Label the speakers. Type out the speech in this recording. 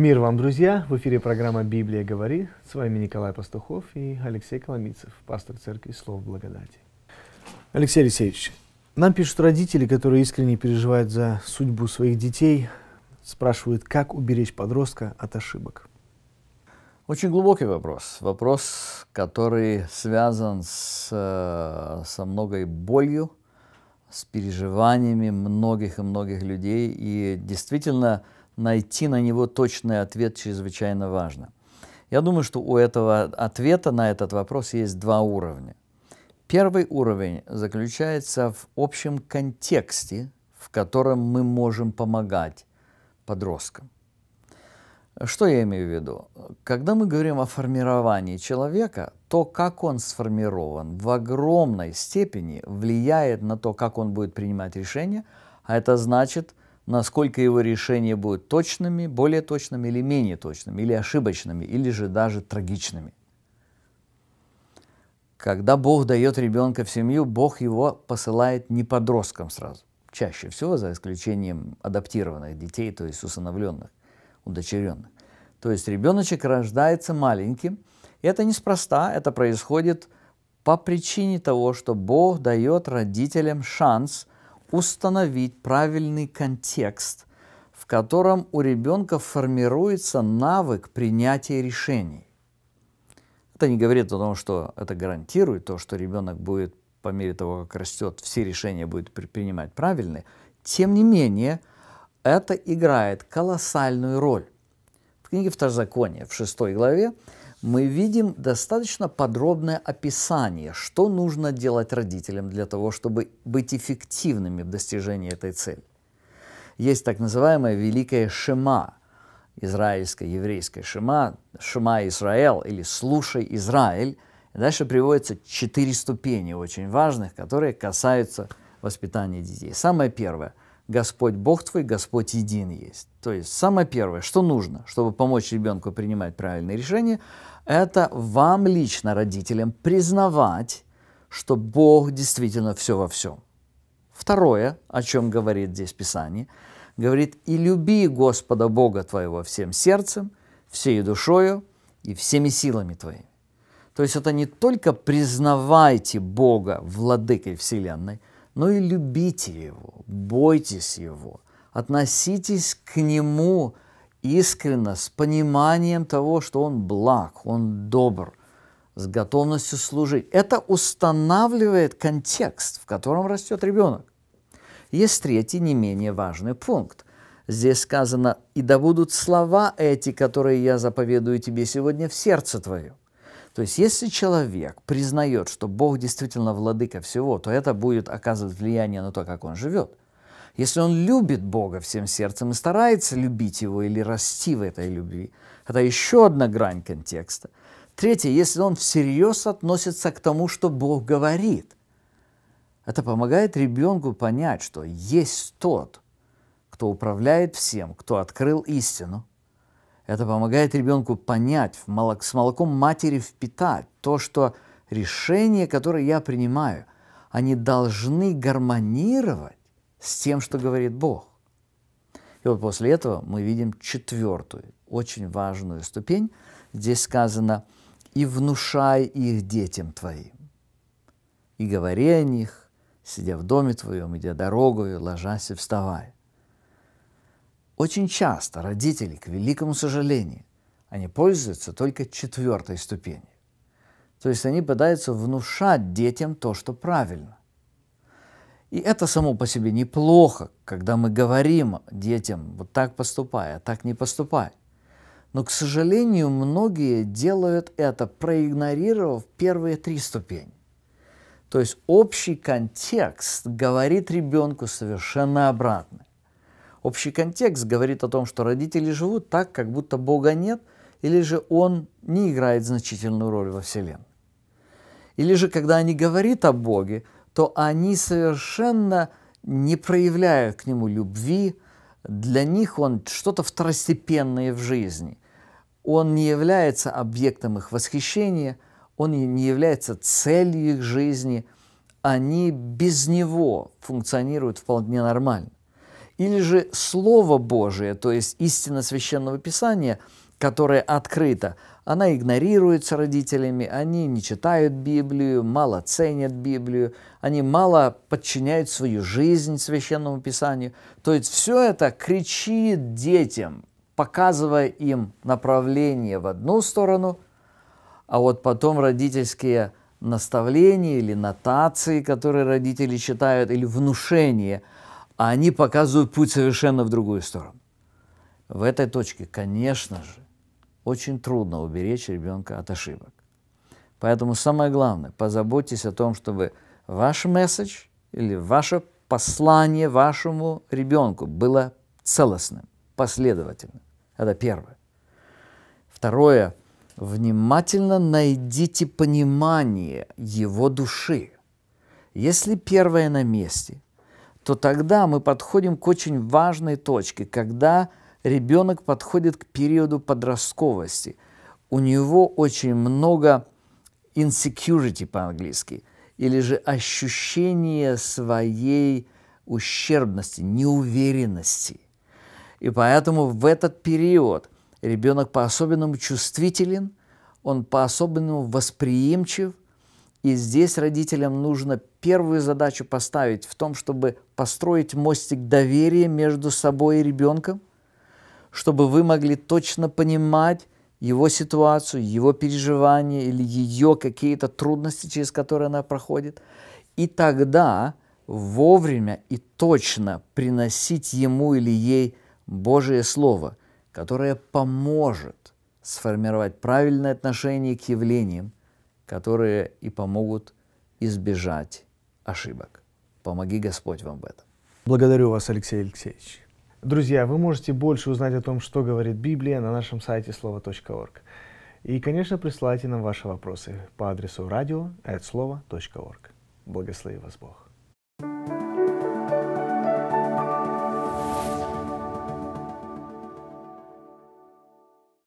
Speaker 1: Мир вам, друзья! В эфире программа «Библия говорит». С вами Николай Пастухов и Алексей Коломицев, пастор Церкви Слов Благодати. Алексей Алексеевич, нам пишут родители, которые искренне переживают за судьбу своих детей, спрашивают, как уберечь подростка от ошибок. Очень глубокий вопрос. Вопрос, который связан с, э, со многой болью, с переживаниями многих и многих людей. И действительно, найти на него точный ответ чрезвычайно важно. Я думаю, что у этого ответа на этот вопрос есть два уровня. Первый уровень заключается в общем контексте, в котором мы можем помогать подросткам. Что я имею в виду? Когда мы говорим о формировании человека, то, как он сформирован, в огромной степени влияет на то, как он будет принимать решения, а это значит, насколько его решения будут точными, более точными или менее точными, или ошибочными, или же даже трагичными. Когда Бог дает ребенка в семью, Бог его посылает не подросткам сразу, чаще всего, за исключением адаптированных детей, то есть усыновленных, удочеренных. То есть ребеночек рождается маленьким, и это неспроста, это происходит по причине того, что Бог дает родителям шанс – установить правильный контекст, в котором у ребенка формируется навык принятия решений. Это не говорит о том, что это гарантирует то, что ребенок будет по мере того, как растет, все решения будет принимать правильные. Тем не менее, это играет колоссальную роль. В книге Второзакония, в шестой главе, мы видим достаточно подробное описание, что нужно делать родителям для того, чтобы быть эффективными в достижении этой цели. Есть так называемая великая шема, израильская, еврейская шема, шема Израил или слушай Израиль. дальше приводятся четыре ступени очень важных, которые касаются воспитания детей. Самое первое – Господь Бог твой, Господь един есть. То есть самое первое, что нужно, чтобы помочь ребенку принимать правильные решения, это вам лично, родителям, признавать, что Бог действительно все во всем. Второе, о чем говорит здесь Писание, говорит, «И люби Господа Бога твоего всем сердцем, всей душою и всеми силами твоими». То есть это не только признавайте Бога владыкой Вселенной – но и любите Его, бойтесь Его, относитесь к Нему искренно, с пониманием того, что Он благ, Он добр, с готовностью служить. Это устанавливает контекст, в котором растет ребенок. Есть третий, не менее важный пункт. Здесь сказано, «И да будут слова эти, которые я заповедую тебе сегодня в сердце твое». То есть, если человек признает, что Бог действительно владыка всего, то это будет оказывать влияние на то, как он живет. Если он любит Бога всем сердцем и старается любить Его или расти в этой любви, это еще одна грань контекста. Третье, если он всерьез относится к тому, что Бог говорит. Это помогает ребенку понять, что есть тот, кто управляет всем, кто открыл истину, это помогает ребенку понять, с молоком матери впитать то, что решения, которые я принимаю, они должны гармонировать с тем, что говорит Бог. И вот после этого мы видим четвертую, очень важную ступень. Здесь сказано «и внушай их детям твоим, и говори о них, сидя в доме твоем, идя дорогою, ложась и вставай. Очень часто родители, к великому сожалению, они пользуются только четвертой ступенью. То есть они пытаются внушать детям то, что правильно. И это само по себе неплохо, когда мы говорим детям, вот так поступай, а так не поступай. Но, к сожалению, многие делают это, проигнорировав первые три ступени. То есть общий контекст говорит ребенку совершенно обратно. Общий контекст говорит о том, что родители живут так, как будто Бога нет, или же Он не играет значительную роль во Вселенной. Или же, когда они говорят о Боге, то они совершенно не проявляют к Нему любви, для них Он что-то второстепенное в жизни. Он не является объектом их восхищения, Он не является целью их жизни, они без Него функционируют вполне нормально или же Слово Божие, то есть истина Священного Писания, которая открыта, она игнорируется родителями, они не читают Библию, мало ценят Библию, они мало подчиняют свою жизнь Священному Писанию. То есть все это кричит детям, показывая им направление в одну сторону, а вот потом родительские наставления или нотации, которые родители читают, или внушение – а они показывают путь совершенно в другую сторону. В этой точке, конечно же, очень трудно уберечь ребенка от ошибок. Поэтому самое главное, позаботьтесь о том, чтобы ваш месседж или ваше послание вашему ребенку было целостным, последовательным. Это первое. Второе. Внимательно найдите понимание его души. Если первое на месте, то тогда мы подходим к очень важной точке, когда ребенок подходит к периоду подростковости. У него очень много insecurity по-английски, или же ощущение своей ущербности, неуверенности. И поэтому в этот период ребенок по-особенному чувствителен, он по-особенному восприимчив – и здесь родителям нужно первую задачу поставить в том, чтобы построить мостик доверия между собой и ребенком, чтобы вы могли точно понимать его ситуацию, его переживания или ее какие-то трудности, через которые она проходит. И тогда вовремя и точно приносить ему или ей Божие Слово, которое поможет сформировать правильное отношение к явлениям, которые и помогут избежать ошибок. Помоги Господь вам в этом. Благодарю вас, Алексей Алексеевич. Друзья, вы можете больше узнать о том, что говорит Библия на нашем сайте слово.орг. И, конечно, присылайте нам ваши вопросы по адресу радио.слово.орг. Благослови вас Бог.